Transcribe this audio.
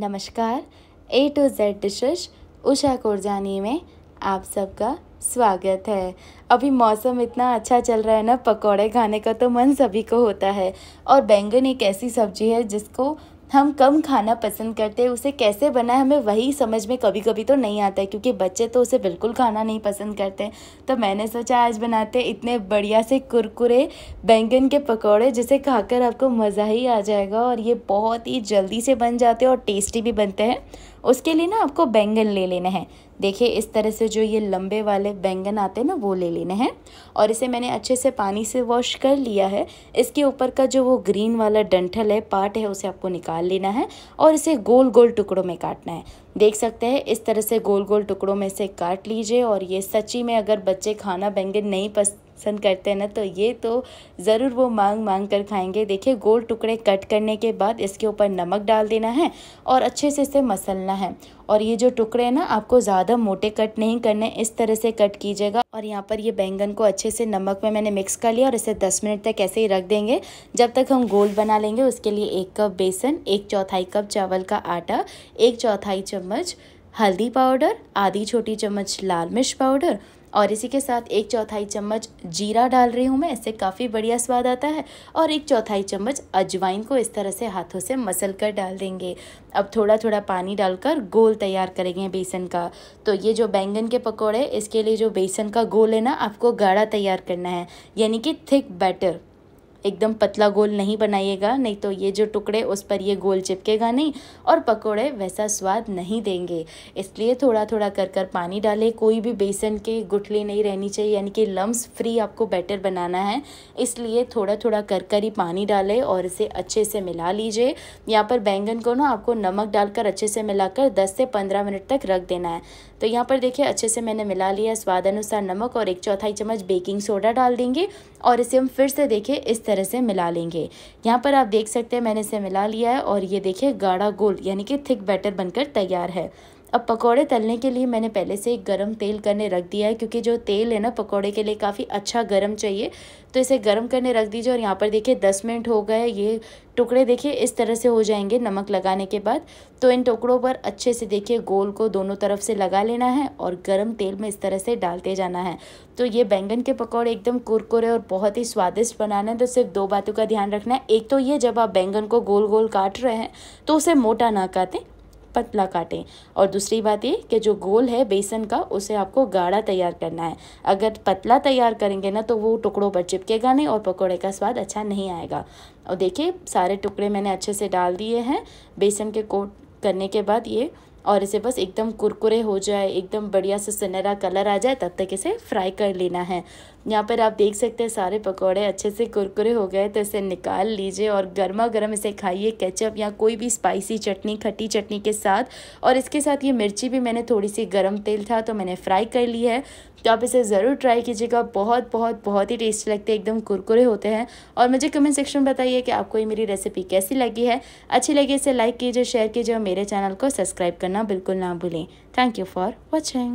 नमस्कार A to Z dishes Usha Korjani में आप सबका स्वागत है अभी मौसम इतना अच्छा चल रहा है ना पकोड़े खाने का तो मन सभी को होता है और बैंगन एक ऐसी सब्जी है जिसको हम कम खाना पसंद करते हैं उसे कैसे बनाए हमें वही समझ में कभी कभी तो नहीं आता है क्योंकि बच्चे तो उसे बिल्कुल खाना नहीं पसंद करते तो मैंने सोचा आज बनाते इतने बढ़िया से कुरकुरे बैंगन के पकौड़े जिसे खाकर आपको मज़ा ही आ जाएगा और ये बहुत ही जल्दी से बन जाते हैं और टेस्टी भी बनते हैं उसके लिए ना आपको बैंगन ले लेने हैं देखिए इस तरह से जो ये लंबे वाले बैंगन आते हैं ना वो ले लेने हैं और इसे मैंने अच्छे से पानी से वॉश कर लिया है इसके ऊपर का जो वो ग्रीन वाला डंठल है पार्ट है उसे आपको निकाल लेना है और इसे गोल गोल टुकड़ों में काटना है देख सकते हैं इस तरह से गोल गोल टुकड़ों में से काट लीजिए और ये सच्ची में अगर बच्चे खाना बैंगन नहीं पस पसंद करते हैं ना तो ये तो ज़रूर वो मांग मांग कर खाएंगे देखिए गोल टुकड़े कट करने के बाद इसके ऊपर नमक डाल देना है और अच्छे से इसे मसलना है और ये जो टुकड़े हैं ना आपको ज़्यादा मोटे कट नहीं करने इस तरह से कट कीजिएगा और यहाँ पर ये बैंगन को अच्छे से नमक में मैंने मिक्स कर लिया और इसे दस मिनट तक ऐसे ही रख देंगे जब तक हम गोल बना लेंगे उसके लिए एक कप बेसन एक चौथाई कप चावल का आटा एक चौथाई चम्मच हल्दी पाउडर आधी छोटी चम्मच लाल मिर्च पाउडर और इसी के साथ एक चौथाई चम्मच जीरा डाल रही हूँ मैं इससे काफ़ी बढ़िया स्वाद आता है और एक चौथाई चम्मच अजवाइन को इस तरह से हाथों से मसल कर डाल देंगे अब थोड़ा थोड़ा पानी डालकर गोल तैयार करेंगे बेसन का तो ये जो बैंगन के पकौड़े इसके लिए जो बेसन का गोल है ना आपको गाढ़ा तैयार करना है यानी कि थिक बैटर एकदम पतला गोल नहीं बनाइएगा नहीं तो ये जो टुकड़े उस पर ये गोल चिपकेगा नहीं और पकोड़े वैसा स्वाद नहीं देंगे इसलिए थोड़ा थोड़ा कर कर पानी डालें कोई भी बेसन के गुठली नहीं रहनी चाहिए यानी कि लम्स फ्री आपको बैटर बनाना है इसलिए थोड़ा थोड़ा कर कर ही पानी डालें और इसे अच्छे से मिला लीजिए यहाँ पर बैंगन को ना आपको नमक डालकर अच्छे से मिलाकर दस से पंद्रह मिनट तक रख देना है तो यहाँ पर देखिए अच्छे से मैंने मिला लिया स्वाद अनुसार नमक और एक चौथाई चम्मच बेकिंग सोडा डाल देंगे और इसे हम फिर से देखें इस तरह तरह से मिला लेंगे यहाँ पर आप देख सकते हैं मैंने इसे मिला लिया है और ये देखिए गाढ़ा गोल यानी कि थिक बैटर बनकर तैयार है अब पकोड़े तलने के लिए मैंने पहले से गर्म तेल करने रख दिया है क्योंकि जो तेल है ना पकोड़े के लिए काफ़ी अच्छा गर्म चाहिए तो इसे गर्म करने रख दीजिए और यहाँ पर देखिए दस मिनट हो गए ये टुकड़े देखिए इस तरह से हो जाएंगे नमक लगाने के बाद तो इन टुकड़ों पर अच्छे से देखिए गोल को दोनों तरफ से लगा लेना है और गर्म तेल में इस तरह से डालते जाना है तो ये बैंगन के पकौड़े एकदम कुरकुरे और बहुत ही स्वादिष्ट बनाना है तो सिर्फ दो बातों का ध्यान रखना है एक तो ये जब आप बैंगन को गोल गोल काट रहे हैं तो उसे मोटा ना काटें पतला काटें और दूसरी बात ये कि जो गोल है बेसन का उसे आपको गाढ़ा तैयार करना है अगर पतला तैयार करेंगे ना तो वो टुकड़ों पर चिपकेगा नहीं और पकौड़े का स्वाद अच्छा नहीं आएगा और देखिए सारे टुकड़े मैंने अच्छे से डाल दिए हैं बेसन के कोट करने के बाद ये और इसे बस एकदम कुरकुरे हो जाए एकदम बढ़िया से सुनहरा कलर आ जाए तब तक इसे फ्राई कर लेना है यहाँ पर आप देख सकते हैं सारे पकौड़े अच्छे से कुरकुरे हो गए तो इसे निकाल लीजिए और गर्मा गर्म इसे खाइए केचप या कोई भी स्पाइसी चटनी खट्टी चटनी के साथ और इसके साथ ये मिर्ची भी मैंने थोड़ी सी गर्म तेल था तो मैंने फ्राई कर ली है तो आप इसे ज़रूर ट्राई कीजिएगा बहुत बहुत बहुत ही टेस्टी लगते हैं एकदम कुरकुरे होते हैं और मुझे कमेंट सेक्शन में बताइए कि आपको ये मेरी रेसिपी कैसी लगी है अच्छी लगी इसे लाइक कीजिए शेयर कीजिए और मेरे चैनल को सब्सक्राइब करना बिल्कुल ना भूलें थैंक यू फॉर वॉचिंग